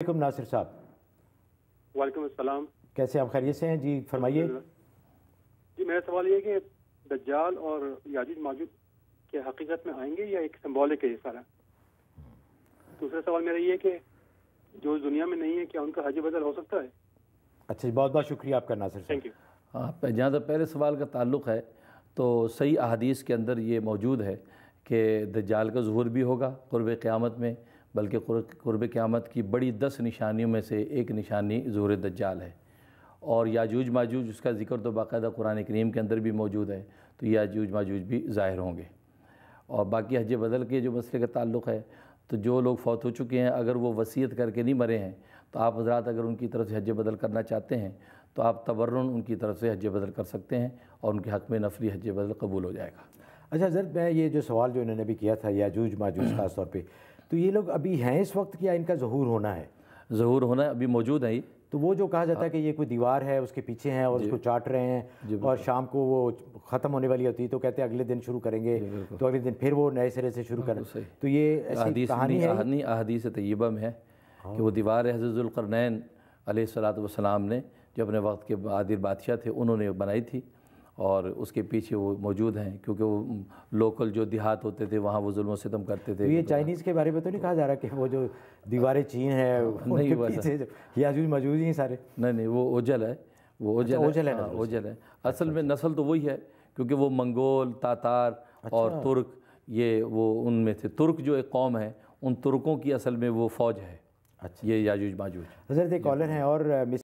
वालेकुम नासिर साहब वालेकुम अस्सलाम कैसे आप खैरियत से हैं जी फरमाइए जी मेरा सवाल ये कि दज्जाल और याजूज माजूद के हकीकत में आएंगे या एक सिम्बॉलिक है ये सारा दूसरा सवाल मेरा ये कि जो दुनिया में नहीं है क्या उनका हज बदल हो सकता है अच्छा जी बहुत बहुत शुक्रिया आपका नासिर थैंक यू आप जहाँ तक पहले सवाल का ताल्लुक है तो सही अहादीस के अंदर ये मौजूद है कि दज्जाल का जहूर भी होगा क़ुरब क़्यामत में बल्कि कुरब क़्यामत की बड़ी दस निशानियों में से एक निशानी ज़ोर दज्जाल है और याजूज माजूज उसका जिक्र तो बाकायदा कुरान करीम के अंदर भी मौजूद है तो याजूज माजूज भी ज़ाहिर होंगे और बाकी हज बदल के जो मसले का ताल्लुक़ है तो जो लोग फौत हो चुके हैं अगर वो वसीयत करके नहीं मरे हैं तो आप हजरात अगर उनकी तरफ से हज बदल करना चाहते हैं तो आप तबरुन उनकी तरफ से हज बदल कर सकते हैं और उनके हक़ में नफरी हज बदल कबूल हो जाएगा अच्छा हजरत मैं ये जो सवाल जो इन्होंने भी किया था याजूज माजूज खासतौर पर तो ये लोग अभी हैं इस वक्त क्या इनका जहूर होना है जहूर होना है अभी मौजूद है ये तो वो जो कहा जाता हाँ। है कि ये कोई दीवार है उसके पीछे हैं और उसको चाट रहे हैं और शाम को वो ख़त्म होने वाली होती है तो कहते हैं अगले दिन शुरू करेंगे तो अगले दिन फिर वो नए सिरे से शुरू हाँ, करें तो ये ऐसी कहानी अहदीस तयबम में है हाँ। कि वो दीवार है हजरतुल्करनैन सलात वसलाम ने जो अपने वक्त के आदिर बादशाह थे उन्होंने बनाई थी और उसके पीछे वो मौजूद हैं क्योंकि वो लोकल जो देहात होते थे वहाँ वो जुल्म सितम करते थे तो ये चाइनीज़ के बारे में तो नहीं कहा जा रहा कि वो जो दीवारें चीन है नहीं हुआ याजूज मौजूद ही सारे नहीं नहीं वो ओजल है वो अच्छा, ओजल ओजल है ओजल है हाँ, अच्छा, असल में अच्छा। नस्ल तो वही है क्योंकि वो मंगोल तातार और तुर्क ये वो उनमें थे तुर्क जो एक कौम है उन तुर्कों की असल में वो फ़ौज है अच्छा ये याजूज माजूज हजरत कॉलर हैं और